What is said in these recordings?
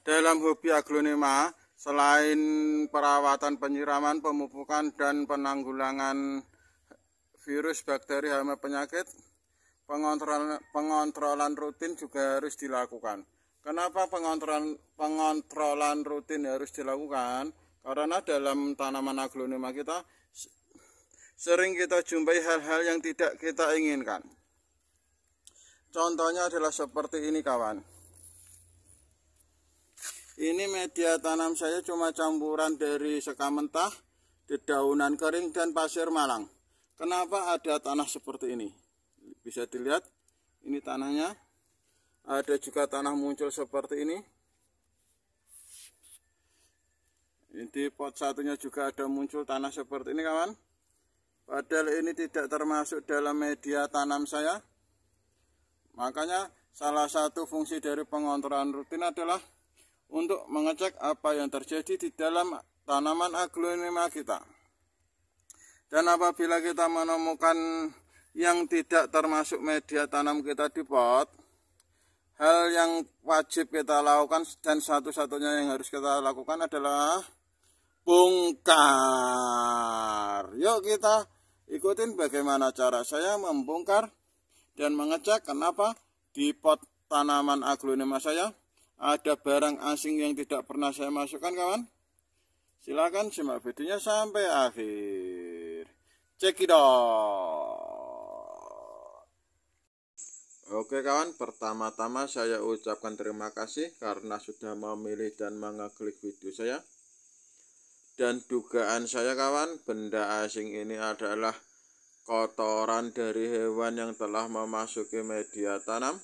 Dalam hobi aglonema, selain perawatan penyiraman, pemupukan, dan penanggulangan virus, bakteri, hama, penyakit, pengontrol, pengontrolan rutin juga harus dilakukan. Kenapa pengontrolan, pengontrolan rutin harus dilakukan? Karena dalam tanaman aglonema kita sering kita jumpai hal-hal yang tidak kita inginkan. Contohnya adalah seperti ini kawan. Ini media tanam saya cuma campuran dari sekam mentah, dedaunan kering, dan pasir malang. Kenapa ada tanah seperti ini? Bisa dilihat, ini tanahnya. Ada juga tanah muncul seperti ini. Di pot satunya juga ada muncul tanah seperti ini kawan. Padahal ini tidak termasuk dalam media tanam saya. Makanya salah satu fungsi dari pengontrolan rutin adalah untuk mengecek apa yang terjadi di dalam tanaman aglonema kita. Dan apabila kita menemukan yang tidak termasuk media tanam kita di pot, hal yang wajib kita lakukan dan satu-satunya yang harus kita lakukan adalah bongkar. Yuk kita ikutin bagaimana cara saya membongkar dan mengecek kenapa di pot tanaman aglonema saya ada barang asing yang tidak pernah saya masukkan kawan silakan simak videonya sampai akhir cekidot oke kawan pertama-tama saya ucapkan terima kasih karena sudah memilih dan mengeklik video saya dan dugaan saya kawan benda asing ini adalah kotoran dari hewan yang telah memasuki media tanam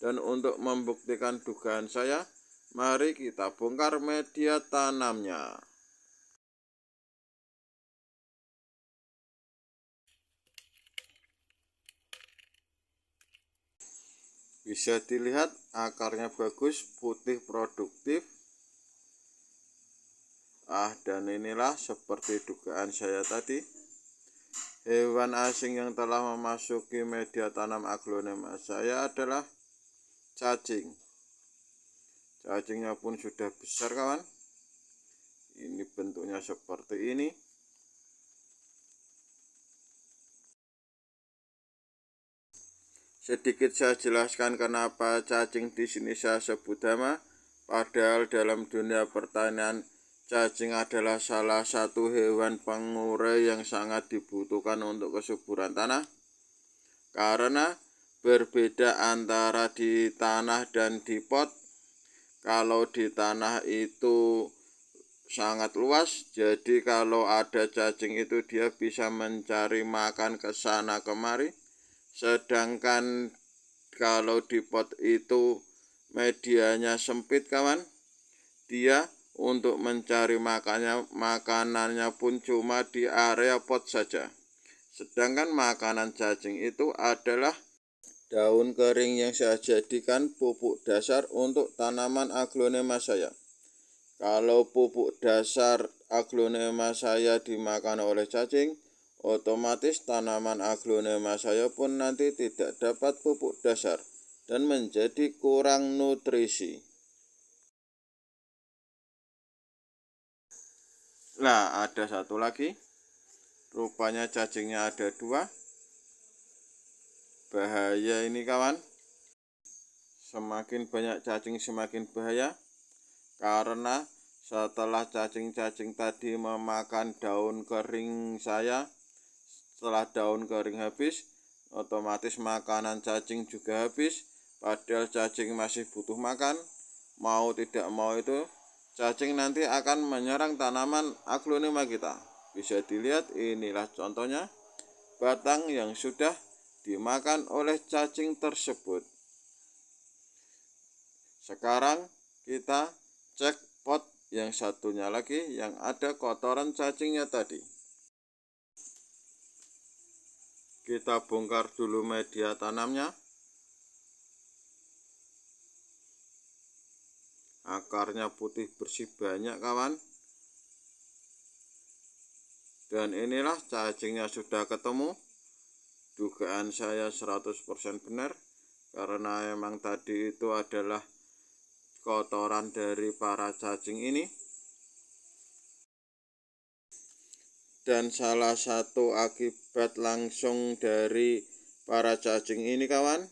dan untuk membuktikan dugaan saya, mari kita bongkar media tanamnya. Bisa dilihat akarnya bagus, putih produktif. Ah, dan inilah seperti dugaan saya tadi. Hewan asing yang telah memasuki media tanam aglonema saya adalah cacing cacingnya pun sudah besar kawan ini bentuknya seperti ini sedikit saya jelaskan kenapa cacing di sini saya sebut nama padahal dalam dunia pertanian cacing adalah salah satu hewan pengurai yang sangat dibutuhkan untuk kesuburan tanah karena berbeda antara di tanah dan di pot. Kalau di tanah itu sangat luas, jadi kalau ada cacing itu dia bisa mencari makan ke sana kemari. Sedangkan kalau di pot itu medianya sempit kawan, dia untuk mencari makannya makanannya pun cuma di area pot saja. Sedangkan makanan cacing itu adalah Daun kering yang saya jadikan pupuk dasar untuk tanaman aglonema saya. Kalau pupuk dasar aglonema saya dimakan oleh cacing, otomatis tanaman aglonema saya pun nanti tidak dapat pupuk dasar dan menjadi kurang nutrisi. Nah, ada satu lagi. Rupanya cacingnya ada dua, bahaya ini kawan semakin banyak cacing semakin bahaya karena setelah cacing-cacing tadi memakan daun kering saya setelah daun kering habis otomatis makanan cacing juga habis padahal cacing masih butuh makan mau tidak mau itu cacing nanti akan menyerang tanaman aglonema kita bisa dilihat inilah contohnya batang yang sudah dimakan oleh cacing tersebut. Sekarang kita cek pot yang satunya lagi yang ada kotoran cacingnya tadi. Kita bongkar dulu media tanamnya. Akarnya putih bersih banyak kawan. Dan inilah cacingnya sudah ketemu dugaan saya 100% benar karena emang tadi itu adalah kotoran dari para cacing ini dan salah satu akibat langsung dari para cacing ini kawan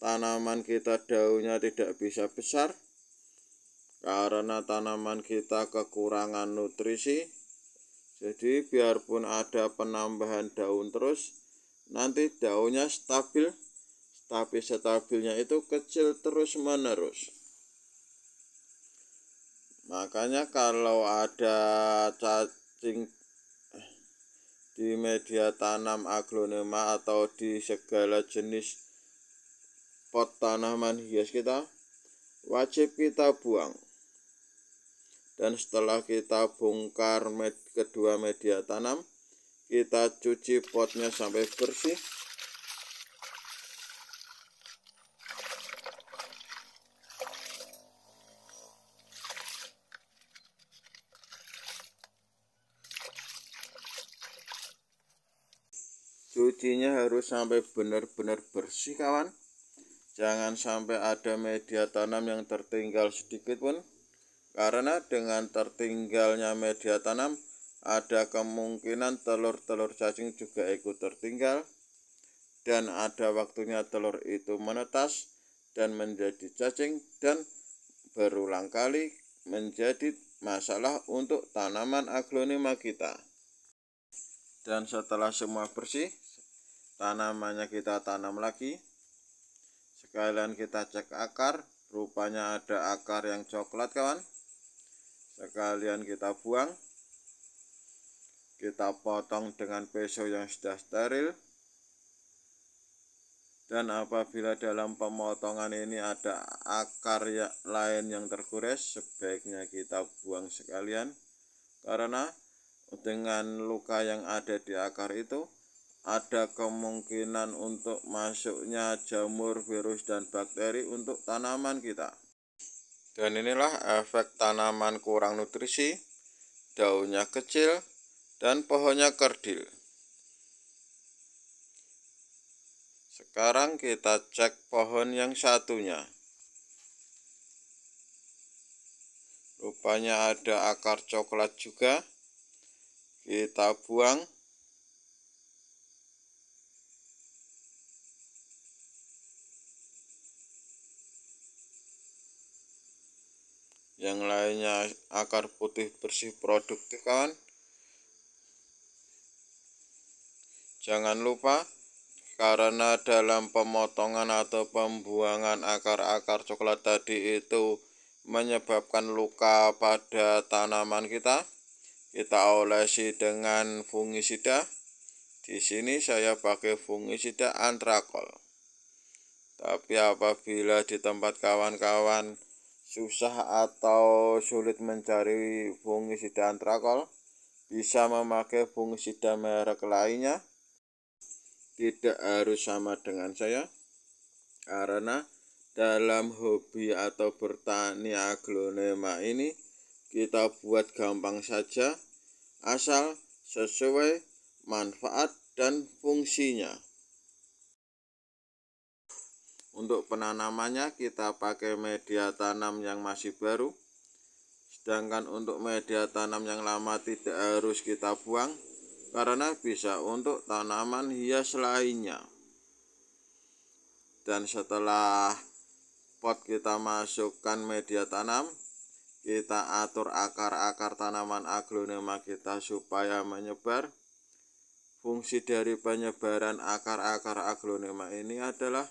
tanaman kita daunnya tidak bisa besar karena tanaman kita kekurangan nutrisi jadi biarpun ada penambahan daun terus nanti daunnya stabil tapi stabilnya itu kecil terus menerus makanya kalau ada cacing di media tanam aglonema atau di segala jenis pot tanaman hias kita wajib kita buang dan setelah kita bongkar med kedua media tanam kita cuci potnya sampai bersih cucinya harus sampai benar-benar bersih kawan jangan sampai ada media tanam yang tertinggal sedikit pun karena dengan tertinggalnya media tanam ada kemungkinan telur-telur cacing juga ikut tertinggal dan ada waktunya telur itu menetas dan menjadi cacing dan berulang kali menjadi masalah untuk tanaman aglonema kita. Dan setelah semua bersih, tanamannya kita tanam lagi. Sekalian kita cek akar, rupanya ada akar yang coklat kawan. Sekalian kita buang kita potong dengan peso yang sudah steril dan apabila dalam pemotongan ini ada akar ya, lain yang tergores sebaiknya kita buang sekalian karena dengan luka yang ada di akar itu ada kemungkinan untuk masuknya jamur virus dan bakteri untuk tanaman kita dan inilah efek tanaman kurang nutrisi daunnya kecil dan pohonnya kerdil. Sekarang kita cek pohon yang satunya. Rupanya ada akar coklat juga. Kita buang. yang lainnya akar putih bersih produktif kawan Jangan lupa, karena dalam pemotongan atau pembuangan akar-akar coklat tadi itu menyebabkan luka pada tanaman kita, kita olesi dengan fungisida. Di sini saya pakai fungisida antrakol. Tapi apabila di tempat kawan-kawan susah atau sulit mencari fungisida antrakol, bisa memakai fungisida merek lainnya tidak harus sama dengan saya karena dalam hobi atau bertani aglonema ini kita buat gampang saja asal sesuai manfaat dan fungsinya. Untuk penanamannya kita pakai media tanam yang masih baru. Sedangkan untuk media tanam yang lama tidak harus kita buang, karena bisa untuk tanaman hias lainnya. Dan setelah pot kita masukkan media tanam, kita atur akar-akar tanaman aglonema kita supaya menyebar. Fungsi dari penyebaran akar-akar aglonema ini adalah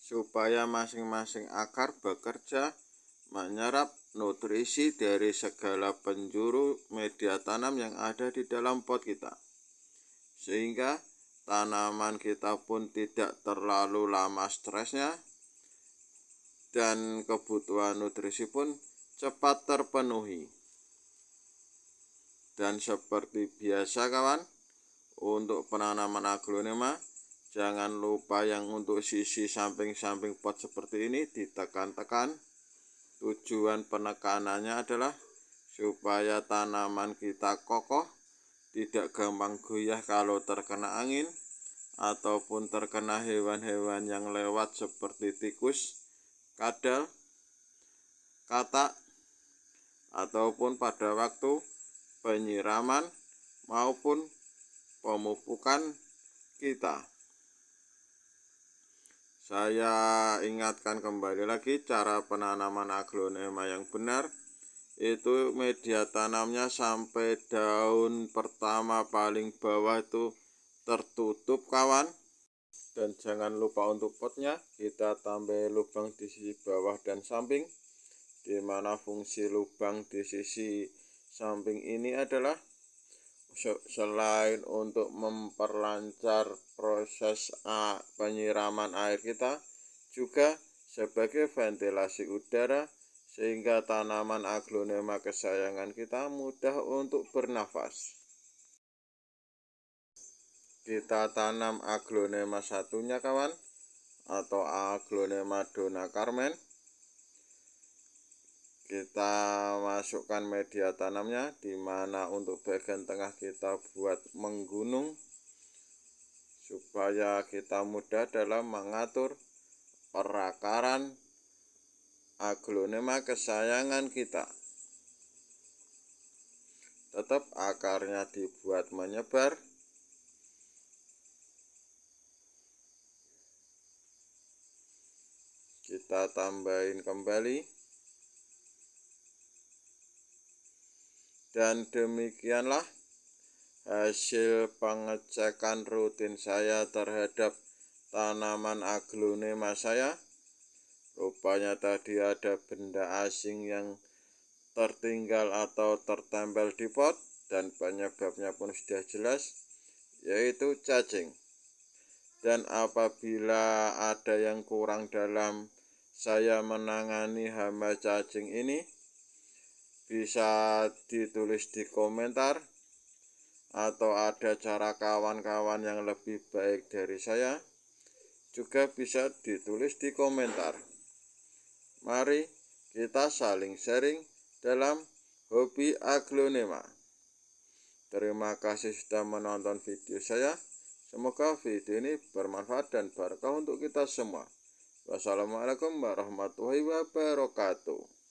supaya masing-masing akar bekerja menyerap nutrisi dari segala penjuru media tanam yang ada di dalam pot kita. Sehingga tanaman kita pun tidak terlalu lama stresnya dan kebutuhan nutrisi pun cepat terpenuhi. Dan seperti biasa kawan, untuk penanaman aglonema jangan lupa yang untuk sisi samping-samping pot seperti ini ditekan-tekan Tujuan penekanannya adalah supaya tanaman kita kokoh, tidak gampang goyah kalau terkena angin ataupun terkena hewan-hewan yang lewat seperti tikus, kadal, katak, ataupun pada waktu penyiraman maupun pemupukan kita. Saya ingatkan kembali lagi cara penanaman aglonema yang benar itu media tanamnya sampai daun pertama paling bawah itu tertutup kawan dan jangan lupa untuk potnya kita tambah lubang di sisi bawah dan samping di mana fungsi lubang di sisi samping ini adalah selain untuk memperlancar proses penyiraman air kita juga sebagai ventilasi udara sehingga tanaman aglonema kesayangan kita mudah untuk bernafas. Kita tanam aglonema satunya kawan atau aglonema dona carmen kita masukkan media tanamnya di mana untuk bagian tengah kita buat menggunung supaya kita mudah dalam mengatur perakaran aglonema kesayangan kita tetap akarnya dibuat menyebar kita tambahin kembali Dan demikianlah hasil pengecekan rutin saya terhadap tanaman aglonema saya. Rupanya tadi ada benda asing yang tertinggal atau tertempel di pot dan penyebabnya pun sudah jelas yaitu cacing. Dan apabila ada yang kurang dalam saya menangani hama cacing ini, bisa ditulis di komentar atau ada cara kawan-kawan yang lebih baik dari saya juga bisa ditulis di komentar. Mari kita saling sharing dalam hobi aglonema. Terima kasih sudah menonton video saya. Semoga video ini bermanfaat dan berkah untuk kita semua. Wassalamualaikum warahmatullahi wabarakatuh.